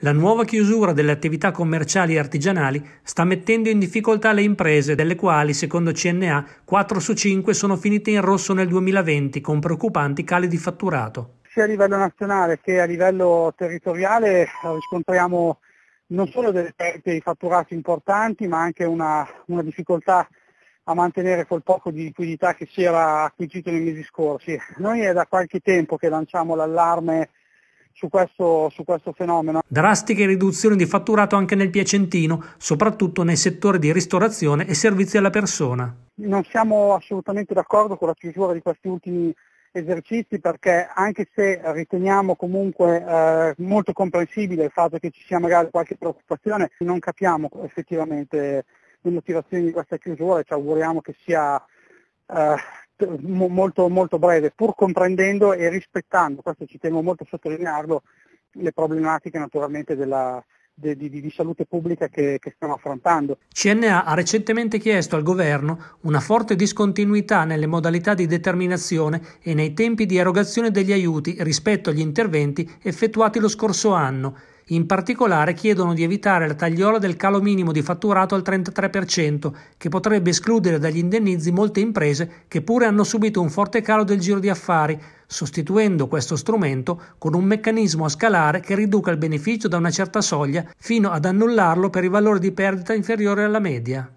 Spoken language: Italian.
La nuova chiusura delle attività commerciali e artigianali sta mettendo in difficoltà le imprese, delle quali, secondo CNA, 4 su 5 sono finite in rosso nel 2020, con preoccupanti cali di fatturato. Sia a livello nazionale che a livello territoriale eh, riscontriamo non solo delle perdite di fatturati importanti, ma anche una, una difficoltà a mantenere quel poco di liquidità che si era acquisito nei mesi scorsi. Noi è da qualche tempo che lanciamo l'allarme su questo, su questo fenomeno. Drastiche riduzioni di fatturato anche nel Piacentino, soprattutto nei settori di ristorazione e servizi alla persona. Non siamo assolutamente d'accordo con la chiusura di questi ultimi esercizi perché anche se riteniamo comunque eh, molto comprensibile il fatto che ci sia magari qualche preoccupazione, non capiamo effettivamente le motivazioni di questa chiusura e ci auguriamo che sia eh, molto, molto breve, pur comprendendo e rispettando, questo ci tengo molto a sottolinearlo, le problematiche naturalmente della, di, di, di, salute pubblica che, che, stiamo affrontando. CNA ha recentemente chiesto al governo una forte discontinuità nelle modalità di determinazione e nei tempi di erogazione degli aiuti rispetto agli interventi effettuati lo scorso anno in particolare chiedono di evitare la tagliola del calo minimo di fatturato al 33%, che potrebbe escludere dagli indennizi molte imprese che pure hanno subito un forte calo del giro di affari, sostituendo questo strumento con un meccanismo a scalare che riduca il beneficio da una certa soglia fino ad annullarlo per i valori di perdita inferiore alla media.